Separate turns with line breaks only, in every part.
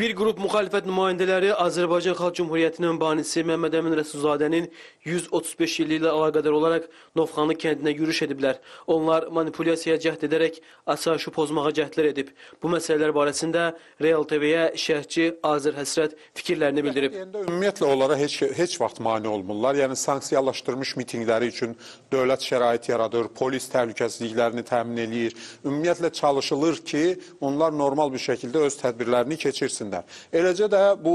Bir qrup müxalifət nümayəndələri Azərbaycan Xalq Cümhuriyyətinin banisi Məmməd Əmin Rəsulzadənin 135 illiyi ilə əlaqədar olaraq Novxanlı kəndinə yürüş ediblər. Onlar manipulyasiyaya cəhd edərək asayişi pozmağa cəhdlər edib. Bu məsələlər barəsində Real TV-yə şərhçi Azər Həsrət fikirlərini bildirib. Yəni ümumiyyətlə onlara heç, heç vaxt mane olmurlar. Yəni sanksiyalaşdırmış mitingləri üçün dövlət şərait yaradır, polis təhlükəsizliklərini təmin eləyir. Ümumiyyətlə çalışılır ki, onlar normal bir şəkildə öz tədbirlərini keçirsinlər versinlər. Eləcə də bu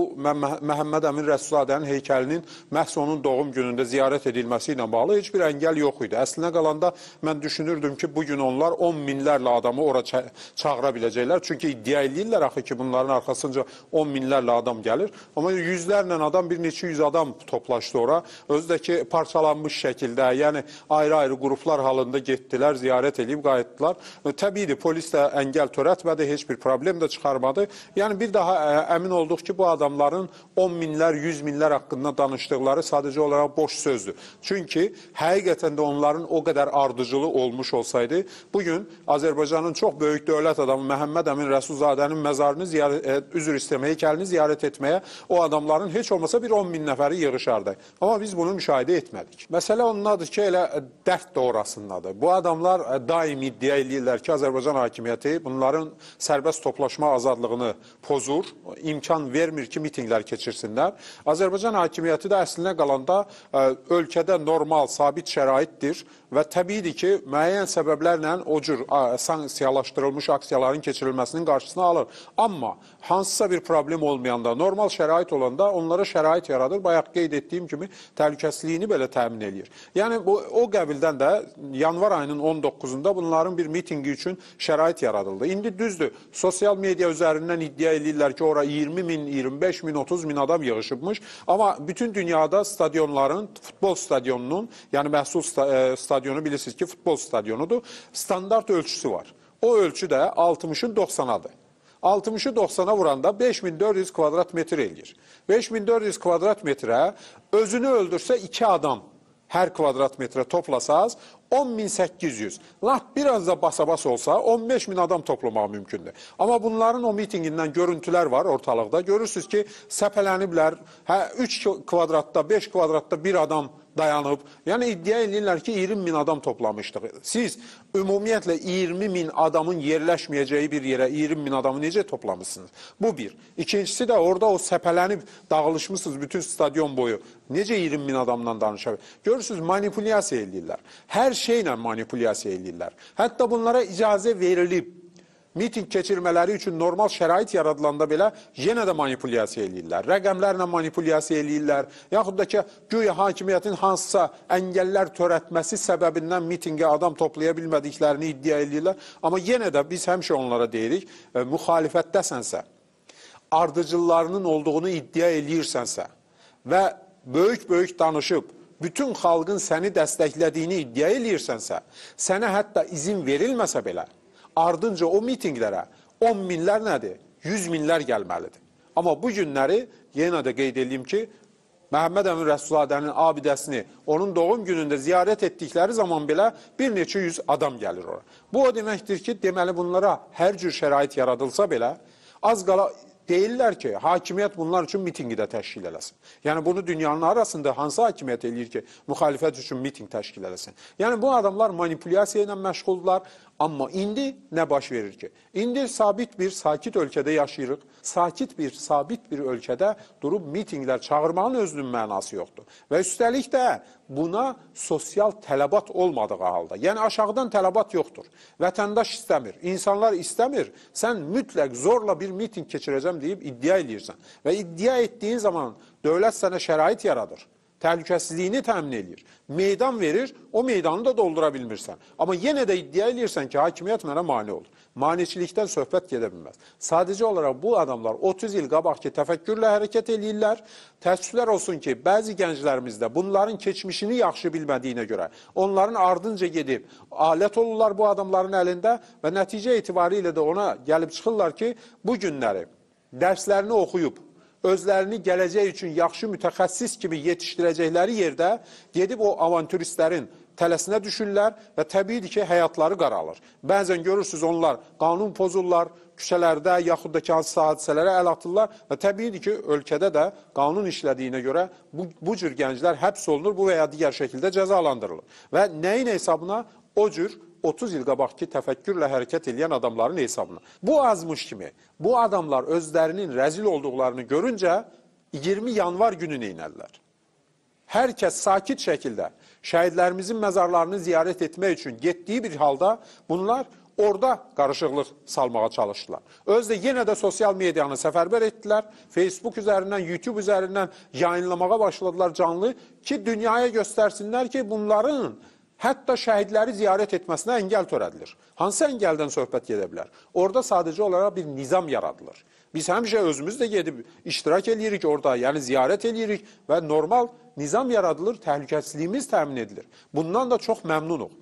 Məhəmməd Əmin Rəssuladənin heykəlinin məhz onun doğum günündə ziyarət edilməsi ilə bağlı heç bir əngəl yox idi. Əslinə qalanda mən düşünürdüm ki, bugün onlar 10 minlərlə adamı ora ça çağıra biləcəklər. Çünki iddia edirlər axı ki, bunların arxasınca 10 minlərlə adam gəlir. Amma yüzlərlə adam, bir neçə yüz adam toplaşdı ora. Özü də ki, parçalanmış şəkildə, yəni ayrı-ayrı qruplar halında getdilər, ziyarət edib qayıtdılar. Təbiidir, polis də əngəl törətmədi, heç bir problem də çıxarmadı. Yəni bir daha əmin olduq ki, bu adamların 10 minlər, 100 minlər haqqında danışdıqları sadəcə olaraq boş sözdür. Çünki həqiqətən də onların o qədər ardıcılı olmuş olsaydı, bugün Azərbaycanın çox böyük dövlət adamı Məhəmməd Əmin Rəsulzadənin məzarını ziyarət, e, üzr istəməyə, kəlini ziyarət etməyə o adamların heç olmasa bir 10 min nəfəri yığışardı. Amma biz bunu müşahidə etmədik. Məsələ ondadır ki, elə e, dərd də orasındadır. Bu adamlar e, daim iddia edirlər ki, Azərbaycan hakimiyyəti bunların sərbəst toplaşma azadlığını pozur imkan vermir ki, mitinglər keçirsinlər. Azərbaycan hakimiyyəti də əslinə qalanda ə, e, ölkədə normal, sabit şəraitdir və təbiidir ki, müəyyən səbəblərlə o cür ə, sanksiyalaşdırılmış aksiyaların keçirilməsinin qarşısını alır. Amma hansısa bir problem olmayanda, normal şərait olanda onlara şərait yaradır. Bayaq qeyd etdiyim kimi təhlükəsizliyini belə təmin eləyir. Yəni bu o qəbildən də yanvar ayının 19-da bunların bir mitingi üçün şərait yaradıldı. İndi düzdür, sosial media üzərindən iddia eləyirlər belki oraya 20 bin, 25 bin, 30 bin adam yığışıbmış. Ama bütün dünyada stadyonların, futbol stadyonunun, yani məhsul e, stadyonu bilirsiniz ki futbol stadyonudur. Standart ölçüsü var. O ölçü də 60-ın 90-adır. 60'ı 90'a vuranda 5400 kvadrat metre eləyir. 5400 kvadrat metrə özünü öldürsə iki adam her kvadrat metre toplasaz, 10800. Lap biraz da basabas olsa 15 min adam toplamağa mümkündür. Amma bunların o mitingindən görüntülər var ortalıqda. Görürsüz ki, səpələniblər. Hə 3 kvadratda, 5 kvadratda bir adam dayanıb. Yəni iddia edirlər ki, 20 min adam toplamışdıq. Siz ümumiyyətlə 20 min adamın yerləşməyəcəyi bir yerə 20 min adamı necə toplamısınız? Bu bir. İkincisi də orada o səpələnib dağılışmısınız bütün stadion boyu. Necə 20 min adamdan danışa bilir? Görürsüz, manipulyasiya edirlər. Hər şeylə manipulyasiya edirlər. Hətta bunlara icazə verilib. Miting keçirmələri üçün normal şərait yaradılanda belə yenə də manipulyasiya edirlər. Rəqəmlərlə manipulyasiya edirlər. Yaxud da ki, güya hakimiyyətin hansısa əngəllər törətməsi səbəbindən mitingə adam toplaya bilmədiklərini iddia edirlər. Amma yenə də biz həmişə onlara deyirik, e, müxalifətdəsənsə, ardıcıllarının olduğunu iddia edirsənsə və böyük-böyük danışıb, bütün xalqın səni dəstəklədiyini iddia eləyirsənsə, sənə hətta izin verilməsə belə, ardınca o mitinglərə 10 minlər nədir? 100 minlər gəlməlidir. Amma bu günləri yenə də qeyd edeyim ki, Məhəmməd Əmin Rəsulzadənin abidəsini onun doğum günündə ziyarət etdikləri zaman belə bir neçə yüz adam gəlir ora. Bu o deməkdir ki, deməli bunlara hər cür şərait yaradılsa belə az qala Deyirlər ki, hakimiyyət bunlar üçün mitingi də təşkil eləsin. Yəni, bunu dünyanın arasında hansı hakimiyyət eləyir ki, müxalifət üçün miting təşkil eləsin? Yəni, bu adamlar manipulyasiya ilə məşğuldurlar, Amma indi nə baş verir ki? İndi sabit bir, sakit ölkədə yaşayırıq. Sakit bir, sabit bir ölkədə durub mitinglər çağırmağın özünün mənası yoxdur. Və üstəlik də buna sosial tələbat olmadığı halda, yəni aşağıdan tələbat yoxdur. Vətəndaş istəmir, insanlar istəmir. Sən mütləq zorla bir miting keçirəcəm deyib iddia edirsən. Və iddia etdiyin zaman dövlət sənə şərait yaradır təhlükəsizliyini təmin edir. Meydan verir, o meydanı da doldura bilmirsən. Amma yenə də iddia edirsən ki, hakimiyyət mənə mane olur. Maneçilikdən söhbət gedə bilməz. Sadəcə olaraq bu adamlar 30 il qabaqki təfəkkürlə hərəkət eləyirlər. Təəssüflər olsun ki, bəzi gənclərimizdə bunların keçmişini yaxşı bilmədiyinə görə onların ardınca gedib alət olurlar bu adamların əlində və nəticə etibarı ilə də ona gəlib çıxırlar ki, bu günləri dərslərini oxuyub, özlərini gələcək üçün yaxşı mütəxəssis kimi yetişdirəcəkləri yerdə gedib o avantüristlərin tələsinə düşürlər və təbiidir ki, həyatları qaralır. Bəzən görürsüz onlar qanun pozurlar, küçələrdə yaxud da ki, hansısa hadisələrə əl atırlar və təbiidir ki, ölkədə də qanun işlədiyinə görə bu, bu cür gənclər həbs olunur, bu və ya digər şəkildə cəzalandırılır. Və nəyin hesabına? o cür 30 il qabaqki təfəkkürlə hərəkət edən adamların hesabına. Bu azmış kimi bu adamlar özlərinin rəzil olduqlarını görüncə 20 yanvar günü neynərlər? Hər kəs sakit şəkildə şəhidlərimizin məzarlarını ziyarət etmək üçün getdiyi bir halda bunlar orada qarışıqlıq salmağa çalışdılar. Öz də yenə də sosial medianı səfərbər etdilər. Facebook üzərindən, YouTube üzərindən yayınlamağa başladılar canlı ki, dünyaya göstərsinlər ki, bunların hətta şəhidləri ziyarət etməsinə əngəl törədilir. Hansı əngəldən söhbət gedə bilər? Orada sadəcə olaraq bir nizam yaradılır. Biz həmişə özümüz də gedib iştirak eləyirik orada, yəni ziyarət eləyirik və normal nizam yaradılır, təhlükəsizliyimiz təmin edilir. Bundan da çox məmnunuq.